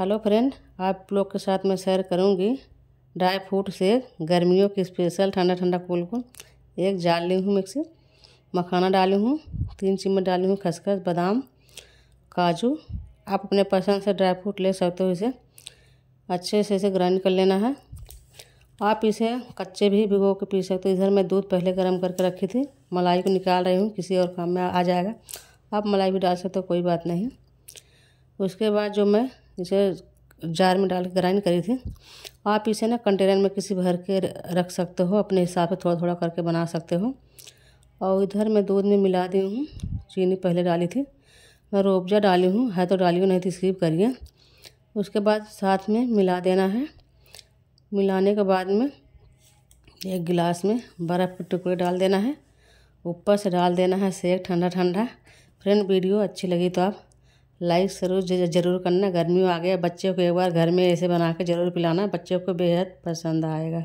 hello friend आप लोग के साथ मैं शेयर करूँगी ड्राई फ्रूट से गर्मियों के स्पेशल ठंडा ठंडा फूल को एक जाल ली हूँ मिक्सी मखाना डाली हूँ तीन चम्मच डाली हूँ खसखस बादाम काजू आप अपने पसंद से ड्राई फ्रूट ले सकते हो इसे अच्छे से इसे ग्राइंड कर लेना है आप इसे कच्चे भी भिगो के पी सकते हो इधर मैं दूध पहले गर्म करके रखी थी मलाई को निकाल रही हूँ किसी और काम में आ जाएगा आप मलाई भी डाल सकते हो कोई बात नहीं उसके बाद जो मैं इसे जार में डाल के ग्राइंड करी थी आप इसे ना कंटेनर में किसी भर के रख सकते हो अपने हिसाब से थोड़ा थोड़ा करके बना सकते हो और इधर मैं दूध में मिला दी हूँ चीनी पहले डाली थी मैं रोबजा डाली हूँ है तो डाली नहीं थी तो स्कीप करिए उसके बाद साथ में मिला देना है मिलाने के बाद में एक गिलास में बर्फ़ के टुकड़े डाल देना है ऊपर से डाल देना है सेक ठंडा ठंडा फ्रेंड वीडियो अच्छी लगी तो आप लाइक जरूर जरूर करना गर्मियों आ गया बच्चों को एक बार घर में ऐसे बना के ज़रूर पिलाना बच्चों को बेहद पसंद आएगा